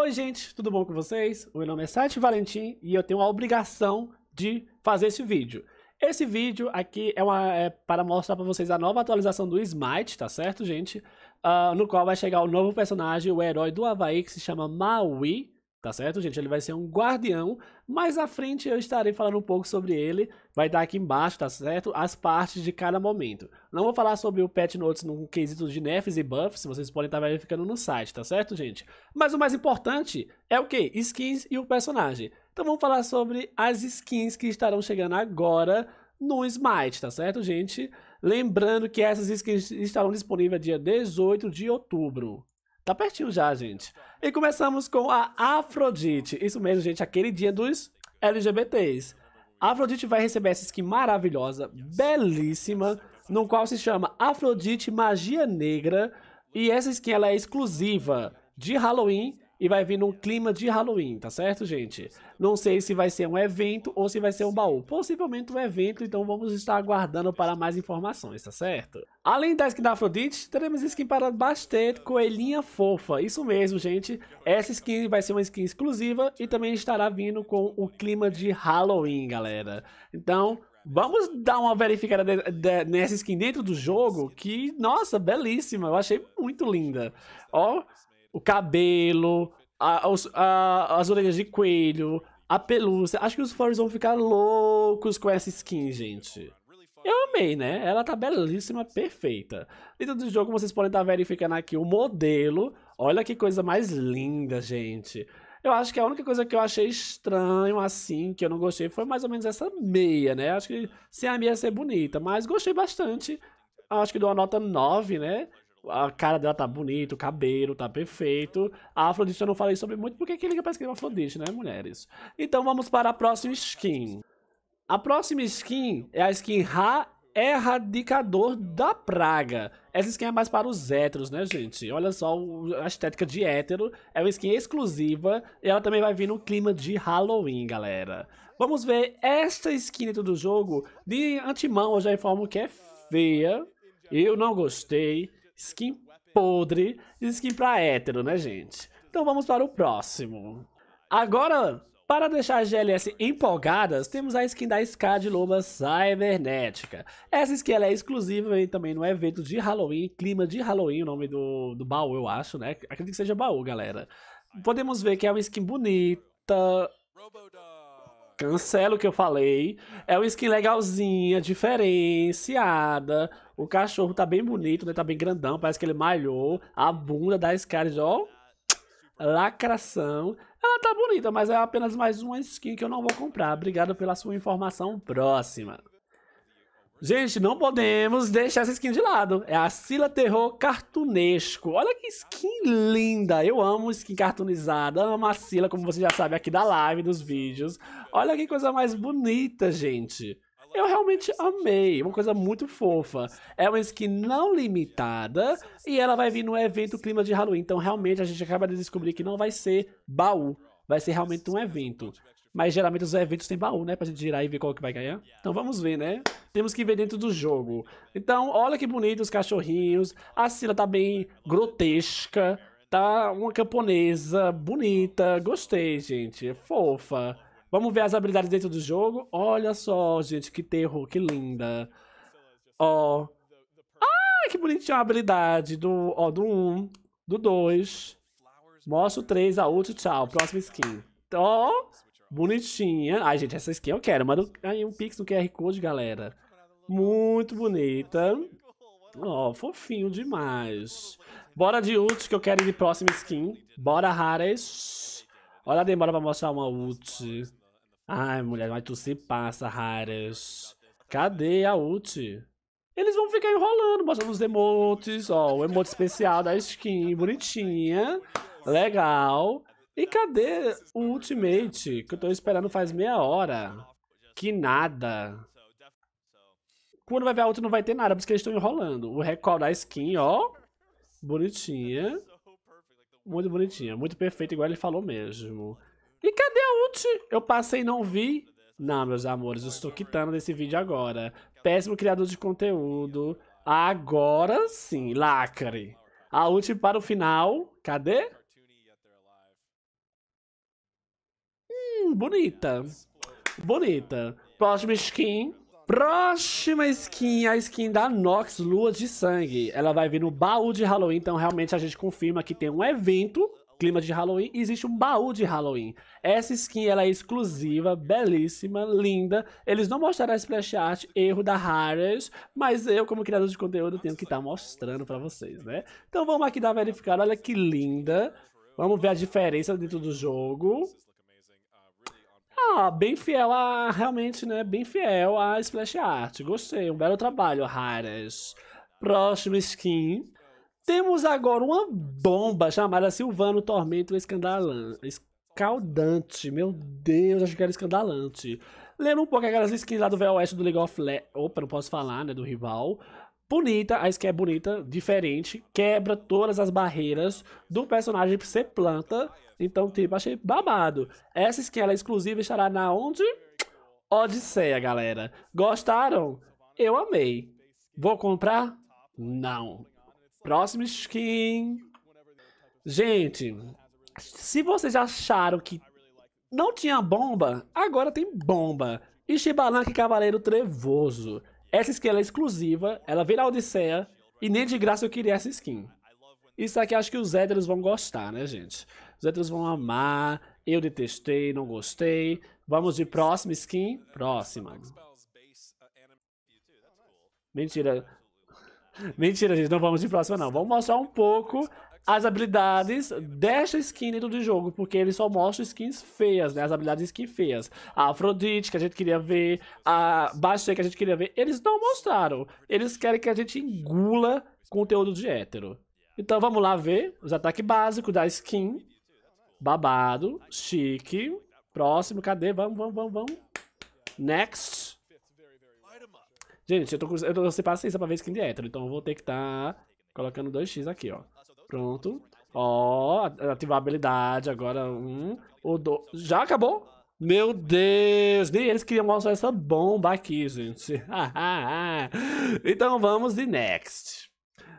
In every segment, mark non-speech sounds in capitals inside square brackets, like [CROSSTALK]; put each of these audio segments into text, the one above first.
Oi, gente, tudo bom com vocês? O meu nome é Sete Valentim e eu tenho a obrigação de fazer esse vídeo. Esse vídeo aqui é, uma, é para mostrar para vocês a nova atualização do Smite, tá certo, gente? Uh, no qual vai chegar o novo personagem, o herói do Havaí, que se chama Maui. Tá certo, gente? Ele vai ser um guardião. Mais à frente eu estarei falando um pouco sobre ele. Vai estar aqui embaixo, tá certo? As partes de cada momento. Não vou falar sobre o Pet Notes no quesito de nerfs e buffs. Vocês podem estar verificando no site, tá certo, gente? Mas o mais importante é o que? Skins e o personagem. Então vamos falar sobre as skins que estarão chegando agora no Smite, tá certo, gente? Lembrando que essas skins estarão disponíveis dia 18 de outubro. Tá pertinho já, gente. E começamos com a Afrodite. Isso mesmo, gente, aquele dia dos LGBTs. A Afrodite vai receber essa skin maravilhosa, belíssima, no qual se chama Afrodite Magia Negra. E essa skin ela é exclusiva de Halloween e vai vir num clima de Halloween, tá certo, gente? Não sei se vai ser um evento ou se vai ser um baú. Possivelmente um evento, então vamos estar aguardando para mais informações, tá certo? Além da skin da Afrodite, teremos skin para Bastet, Coelhinha Fofa. Isso mesmo, gente. Essa skin vai ser uma skin exclusiva e também estará vindo com o clima de Halloween, galera. Então, Vamos dar uma verificada de, de, nessa skin dentro do jogo, que, nossa, belíssima, eu achei muito linda. Ó, o cabelo, a, a, as orelhas de coelho, a pelúcia. Acho que os fãs vão ficar loucos com essa skin, gente. Eu amei, né? Ela tá belíssima, perfeita. Dentro do jogo, vocês podem estar tá verificando aqui o modelo. Olha que coisa mais linda, gente. Eu acho que a única coisa que eu achei estranho, assim, que eu não gostei, foi mais ou menos essa meia, né? Acho que sem a meia ser bonita, mas gostei bastante. Acho que dou uma nota 9, né? A cara dela tá bonita, o cabelo tá perfeito. A Afrodite eu não falei sobre muito, porque que liga pra skin é Afrodite, né, mulheres? Então vamos para a próxima skin. A próxima skin é a skin Ra Erradicador da Praga. Essa skin é mais para os héteros, né, gente? Olha só a estética de hétero. É uma skin exclusiva e ela também vai vir no clima de Halloween, galera. Vamos ver esta skin dentro do jogo. De antemão, eu já informo que é feia. Eu não gostei. Skin podre, skin pra hétero, né, gente? Então vamos para o próximo. Agora, para deixar as GLS empolgadas, temos a skin da SK de Loba Cybernética. Essa skin é exclusiva e também no evento de Halloween, clima de Halloween, o nome do, do baú, eu acho, né? Acredito que seja baú, galera. Podemos ver que é uma skin bonita. Cancela o que eu falei. É uma skin legalzinha, diferenciada. O cachorro tá bem bonito, né? Tá bem grandão, parece que ele malhou. A bunda da Scarlet, ó. Lacração. Ela tá bonita, mas é apenas mais uma skin que eu não vou comprar. Obrigado pela sua informação próxima. Gente, não podemos deixar essa skin de lado. É a Sila Terror Cartunesco. Olha que skin linda. Eu amo skin cartunizada. Amo a Sila, como você já sabe, aqui da live, dos vídeos. Olha que coisa mais bonita, gente. Eu realmente amei. Uma coisa muito fofa. É uma skin não limitada e ela vai vir no evento clima de Halloween. Então, realmente, a gente acaba de descobrir que não vai ser baú. Vai ser realmente um evento. Mas geralmente os eventos têm baú, né? Pra gente girar e ver qual que vai ganhar. Então vamos ver, né? Temos que ver dentro do jogo. Então, olha que bonito os cachorrinhos. A Sila tá bem grotesca. Tá uma camponesa bonita. Gostei, gente. É fofa. Vamos ver as habilidades dentro do jogo. Olha só, gente, que terror, que linda. Ó. Ah, que bonitinha a habilidade do, ó, do 1, um, do 2. Mostra o 3, a ult, tchau. Próxima skin. Ó, bonitinha. Ai, gente, essa skin eu quero. Manda aí um pix no QR Code, galera. Muito bonita. Ó, fofinho demais. Bora de ult que eu quero ir de próxima skin. Bora, Rares. Olha a demora pra mostrar uma ult. Ai, mulher, mas tu se passa, raras. Cadê a ult? Eles vão ficar enrolando, mostrando os emotes, ó, o emote especial da skin, bonitinha, legal. E cadê o ultimate, que eu tô esperando faz meia hora? Que nada. Quando vai ver a ult não vai ter nada, porque eles estão enrolando. O recall da skin, ó, bonitinha. Muito bonitinha, muito perfeita, igual ele falou mesmo. E cadê a ult? Eu passei e não vi. Não, meus amores, eu estou quitando desse vídeo agora. Péssimo criador de conteúdo. Agora sim, lacre. A ult para o final. Cadê? Hum, bonita. Bonita. Próxima skin. Próxima skin, a skin da Nox, Lua de Sangue. Ela vai vir no baú de Halloween, então realmente a gente confirma que tem um evento clima de Halloween, existe um baú de Halloween. Essa skin ela é exclusiva, belíssima, linda. Eles não mostraram a splash art, erro da Harris, mas eu como criador de conteúdo tenho que estar tá mostrando para vocês, né? Então vamos aqui dar verificada, olha que linda. Vamos ver a diferença dentro do jogo. Ah, bem fiel a, realmente, né, bem fiel a splash art. Gostei, um belo trabalho, Harris. Próximo skin. Temos agora uma bomba chamada Silvano Tormento Escaldante. Meu Deus, acho que era escandalante. Lembra um pouco aquelas skins lá do Velho Oeste do League of Legends. Opa, não posso falar, né? Do rival. Bonita, a skin é bonita, diferente. Quebra todas as barreiras do personagem pra ser planta. Então, tipo, achei babado. Essa skin ela é exclusiva e estará na onde? Odisseia, galera. Gostaram? Eu amei. Vou comprar? Não. Próximo skin. Gente, se vocês acharam que não tinha bomba, agora tem bomba. Ishibalanque Cavaleiro Trevoso. Essa skin é exclusiva, ela vira Odisseia e nem de graça eu queria essa skin. Isso aqui acho que os héteros vão gostar, né, gente? Os héteros vão amar. Eu detestei, não gostei. Vamos de próxima skin. Próxima. Mentira. [LAUGHS] Mentira, gente, não vamos de próxima, não. Vamos mostrar um pouco as habilidades desta skin dentro do jogo, porque ele só mostra skins feias, né? As habilidades skin feias. A Afrodite, que a gente queria ver, a Bastia, que a gente queria ver, eles não mostraram. Eles querem que a gente engula conteúdo de hétero. Então vamos lá ver os ataques básicos da skin. Babado, chique. Próximo, cadê? Vamos, vamos, vamos, vamos. Next. Gente, eu tô, eu tô sem paciência pra ver skin de hétero, então eu vou ter que estar tá colocando 2x aqui, ó. Pronto. Ó, ativar a habilidade, agora um, o dois... Já acabou? Meu Deus, nem eles queriam mostrar essa bomba aqui, gente. [LAUGHS] então vamos de next.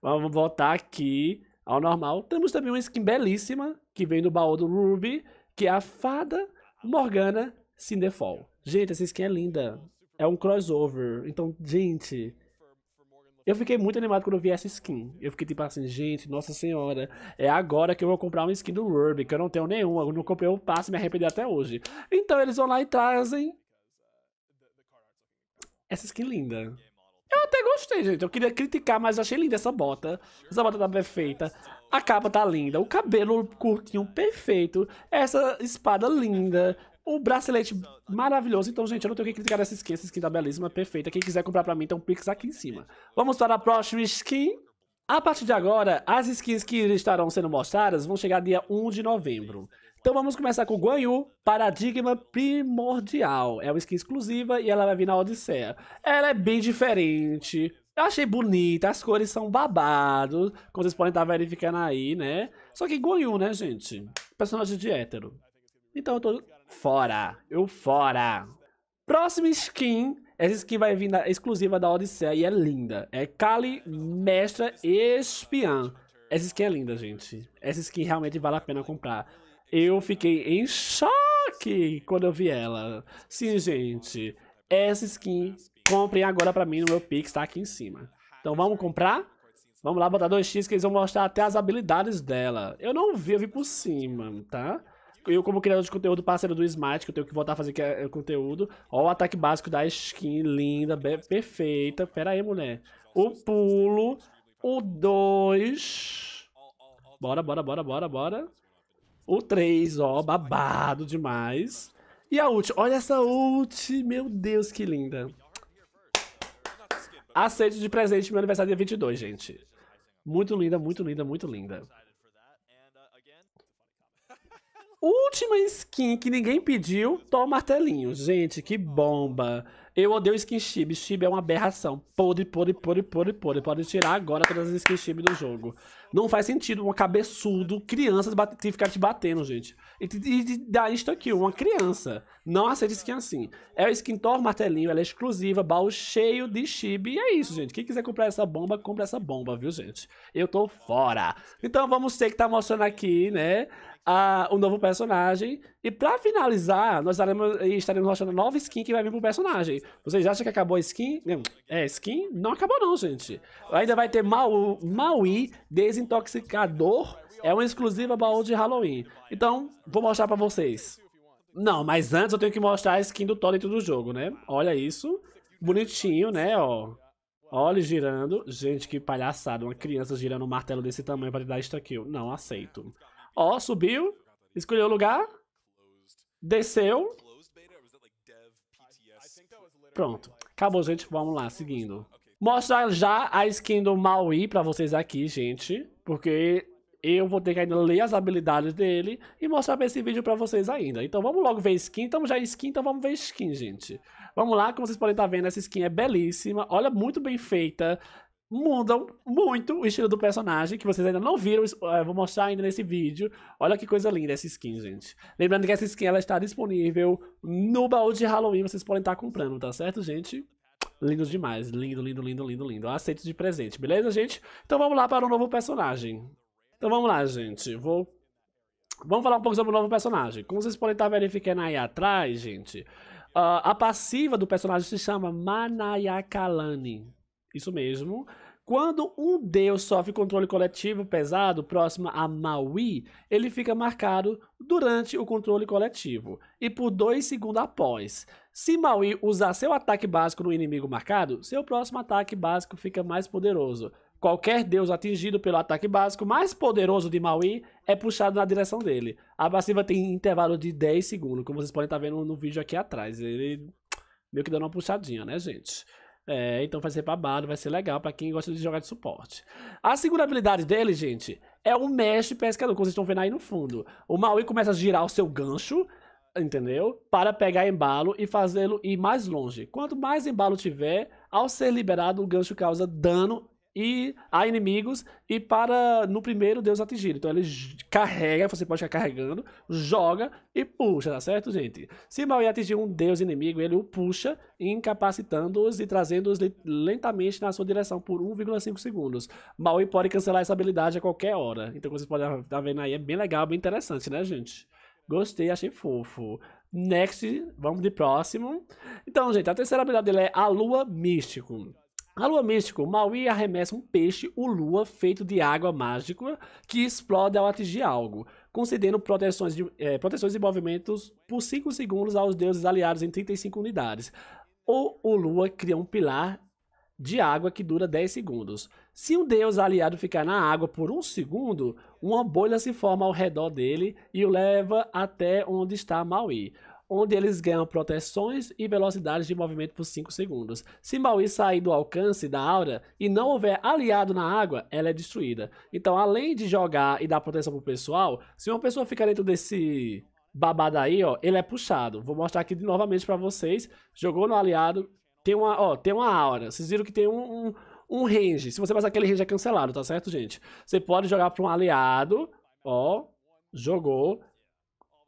Vamos voltar aqui ao normal. Temos também uma skin belíssima, que vem do baú do Ruby, que é a Fada Morgana Cinderfall. Gente, essa skin é linda. É um crossover. Então, gente. Eu fiquei muito animado quando eu vi essa skin. Eu fiquei tipo assim, gente, nossa senhora, é agora que eu vou comprar uma skin do Ruby, que eu não tenho nenhuma, eu não comprei um passe e me arrependi até hoje. Então eles vão lá e trazem essa skin linda. Eu até gostei, gente. Eu queria criticar, mas eu achei linda essa bota. Essa bota tá perfeita. A capa tá linda. O cabelo curtinho perfeito. Essa espada linda. O bracelete maravilhoso. Então, gente, eu não tenho que criticar essa skin. Essa skin tá belíssima, perfeita. Quem quiser comprar pra mim, tem um pix aqui em cima. Vamos para a próxima skin. A partir de agora, as skins que estarão sendo mostradas vão chegar dia 1 de novembro. Então vamos começar com o Guanyu, Paradigma Primordial. É uma skin exclusiva e ela vai vir na Odisseia. Ela é bem diferente. Eu achei bonita, as cores são babados como vocês podem estar verificando aí, né? Só que Guanyu, né, gente? Personagem de hétero. Então eu tô Fora! Eu fora! Próxima skin, essa skin vai vir na, exclusiva da Odisseia e é linda. É Kali Mestra Espiã. Essa skin é linda, gente. Essa skin realmente vale a pena comprar. Eu fiquei em choque quando eu vi ela. Sim, gente. Essa skin, comprem agora pra mim no meu Pix, tá aqui em cima. Então vamos comprar? Vamos lá botar 2x que eles vão mostrar até as habilidades dela. Eu não vi, eu vi por cima, tá? eu, como criador de conteúdo parceiro do Smart, que eu tenho que voltar a fazer é, é, conteúdo. Ó, o ataque básico da skin, linda, perfeita. Pera aí, mulher. O pulo. O 2. Bora, bora, bora, bora, bora. O 3, ó, babado demais. E a ult. Olha essa ult. Meu Deus, que linda. Aceito de presente meu aniversário dia 22, gente. Muito linda, muito linda, muito linda última skin que ninguém pediu, Tom Martelinho. Gente, que bomba! Eu odeio skin chib. Chib é uma aberração. Podre, podre, podre, podre, podre. Pode tirar agora todas as skin chib do jogo. Não faz sentido Uma cabeçudo, criança, bate, ficar te batendo, gente. E, e, e dá isto aqui, uma criança. Não aceita skin assim. É o skin Thor Martelinho, ela é exclusiva, baú cheio de chib. E é isso, gente. Quem quiser comprar essa bomba, compra essa bomba, viu, gente? Eu tô fora. Então vamos ter que tá mostrando aqui, né? O um novo personagem. E pra finalizar, nós estaremos, estaremos mostrando nova skin que vai vir pro personagem. Vocês acham que acabou a skin? É, skin? Não acabou não, gente. Ainda vai ter Mau, Maui Desintoxicador. É uma exclusiva baú de Halloween. Então, vou mostrar pra vocês. Não, mas antes eu tenho que mostrar a skin do Thor do jogo, né? Olha isso. Bonitinho, né, ó. Olha ele girando. Gente, que palhaçada. Uma criança girando um martelo desse tamanho pra dar esta kill. Não aceito. Ó, subiu. Escolheu o lugar. Desceu. Pronto. Acabou, gente. Vamos lá, seguindo. Mostra já a skin do Maui pra vocês aqui, gente. Porque eu vou ter que ainda ler as habilidades dele e mostrar esse vídeo pra vocês ainda. Então vamos logo ver skin. Estamos já em skin, então vamos ver skin, gente. Vamos lá, como vocês podem estar tá vendo, essa skin é belíssima. Olha, muito bem feita mudam muito o estilo do personagem, que vocês ainda não viram, eh, vou mostrar ainda nesse vídeo. Olha que coisa linda essa skin, gente. Lembrando que essa skin ela está disponível no baú de Halloween, vocês podem estar comprando, tá certo, gente? Lindo demais, lindo, lindo, lindo, lindo, lindo. Aceito de presente, beleza, gente? Então vamos lá para o um novo personagem. Então vamos lá, gente. Vou... Vamos falar um pouco sobre o novo personagem. Como vocês podem estar verificando aí atrás, gente, uh, a passiva do personagem se chama Manayakalani isso mesmo. Quando um deus sofre controle coletivo pesado próximo a Maui, ele fica marcado durante o controle coletivo e por dois segundos após. Se Maui usar seu ataque básico no inimigo marcado, seu próximo ataque básico fica mais poderoso. Qualquer deus atingido pelo ataque básico mais poderoso de Maui é puxado na direção dele. A passiva tem intervalo de 10 segundos, como vocês podem estar tá vendo no vídeo aqui atrás. Ele meio que dando uma puxadinha, né, gente? É, então vai ser babado, vai ser legal para quem gosta de jogar de suporte. A segunda habilidade dele, gente, é o mestre pescador, como vocês estão vendo aí no fundo. O Maui começa a girar o seu gancho, entendeu? Para pegar embalo e fazê-lo ir mais longe. Quanto mais embalo tiver, ao ser liberado, o gancho causa dano e há inimigos e para no primeiro Deus atingir. Então ele carrega, você pode ficar carregando, joga e puxa, tá certo, gente? Se Maui atingir um Deus inimigo, ele o puxa, incapacitando-os e trazendo-os lentamente na sua direção por 1,5 segundos. Maui pode cancelar essa habilidade a qualquer hora. Então, como vocês podem estar tá vendo aí, é bem legal, bem interessante, né, gente? Gostei, achei fofo. Next, vamos de próximo. Então, gente, a terceira habilidade dele é a Lua Místico. A lua mística, Maui arremessa um peixe, o lua, feito de água mágica, que explode ao atingir algo, concedendo proteções, de, é, proteções e movimentos por 5 segundos aos deuses aliados em 35 unidades. Ou o lua cria um pilar de água que dura 10 segundos. Se um deus aliado ficar na água por um segundo, uma bolha se forma ao redor dele e o leva até onde está Maui onde eles ganham proteções e velocidades de movimento por 5 segundos. Se Maui sair do alcance da aura e não houver aliado na água, ela é destruída. Então, além de jogar e dar proteção pro pessoal, se uma pessoa ficar dentro desse babado aí, ó, ele é puxado. Vou mostrar aqui novamente para vocês. Jogou no aliado, tem uma, ó, tem uma aura. Vocês viram que tem um, um, um range. Se você passar aquele range é cancelado, tá certo, gente? Você pode jogar pra um aliado, ó, jogou,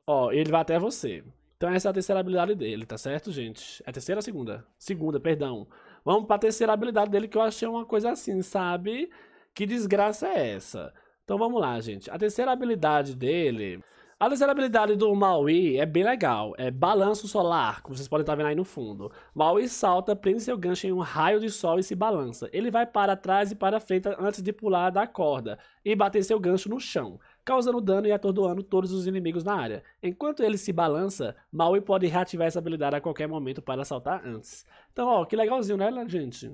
ó, ele vai até você. Então essa é a terceira habilidade dele, tá certo, gente? É a terceira ou segunda? Segunda, perdão. Vamos pra terceira habilidade dele, que eu achei uma coisa assim, sabe? Que desgraça é essa? Então vamos lá, gente. A terceira habilidade dele... A terceira habilidade do Maui é bem legal, é Balanço Solar, como vocês podem estar tá vendo aí no fundo. Maui salta, prende seu gancho em um raio de sol e se balança. Ele vai para trás e para frente antes de pular da corda e bater seu gancho no chão causando dano e atordoando todos os inimigos na área. Enquanto ele se balança, Maui pode reativar essa habilidade a qualquer momento para saltar antes. Então, ó, que legalzinho, né, gente?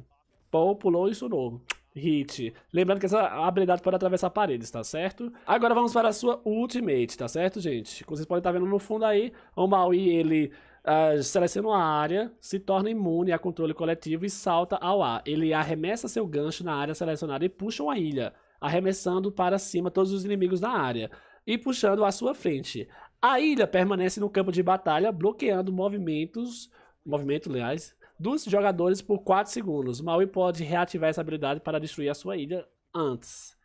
Paul pulou e novo. Hit. Lembrando que essa habilidade pode atravessar paredes, tá certo? Agora vamos para a sua ultimate, tá certo, gente? Como vocês podem estar tá vendo no fundo aí, o Maui, ele uh, seleciona uma área, se torna imune a controle coletivo e salta ao ar. Ele arremessa seu gancho na área selecionada e puxa uma ilha arremessando para cima todos os inimigos da área e puxando à sua frente. A ilha permanece no campo de batalha, bloqueando movimentos, movimento, aliás, dos jogadores por 4 segundos. Maui pode reativar essa habilidade para destruir a sua ilha antes.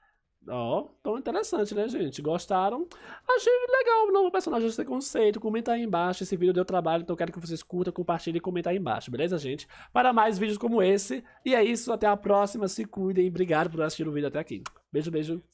Ó, oh, tão interessante, né, gente? Gostaram? Achei legal o novo personagem desse conceito. Comenta aí embaixo. Esse vídeo deu trabalho, então quero que vocês curtam, compartilhem e comentem aí embaixo, beleza, gente? Para mais vídeos como esse. E é isso, até a próxima. Se cuidem. Obrigado por assistir o vídeo até aqui. Beijo, beijo.